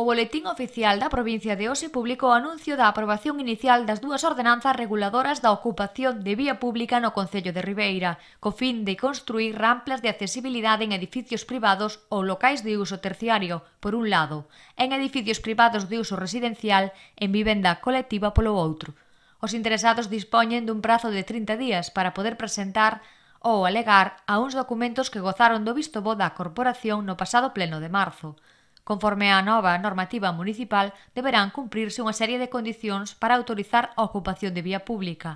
O Boletín Oficial da provincia de Ose publicou o anuncio da aprobación inicial das dúas ordenanzas reguladoras da ocupación de vía pública no Concello de Ribeira, co fin de construir ramplas de accesibilidade en edificios privados ou locais de uso terciario, por un lado, en edificios privados de uso residencial, en vivenda colectiva polo outro. Os interesados dispoñen dun prazo de 30 días para poder presentar ou alegar a uns documentos que gozaron do visto bo da corporación no pasado pleno de marzo. Conforme á nova normativa municipal, deberán cumprirse unha serie de condicións para autorizar a ocupación de vía pública.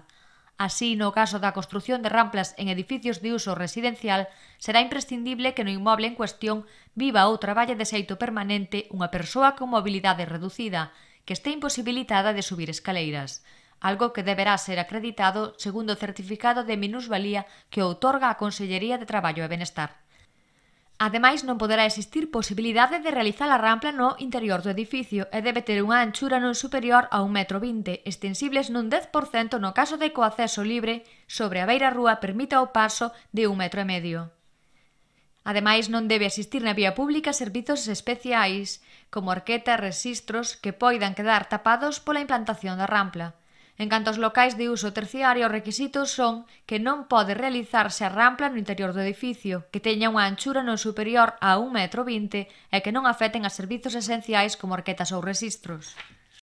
Así, no caso da construción de ramplas en edificios de uso residencial, será imprescindible que no inmoble en cuestión viva ou traballe de xeito permanente unha persoa con mobilidade reducida, que este imposibilitada de subir escaleiras, algo que deberá ser acreditado segundo o certificado de minusvalía que outorga a Consellería de Traballo e Benestar. Ademais, non poderá existir posibilidade de realizar a rampla no interior do edificio e debe ter unha anchura non superior a 1,20 m, extensibles nun 10% no caso de coaceso libre sobre a beira rúa permita o paso de 1,5 m. Ademais, non debe existir na vía pública servizos especiais, como arquetas, resistros, que poidan quedar tapados pola implantación da rampla. En canto aos locais de uso terciario, os requisitos son que non pode realizarse a rampla no interior do edificio, que teña unha anchura non superior a 1,20 m e que non afeten a servizos esenciais como arquetas ou resistros.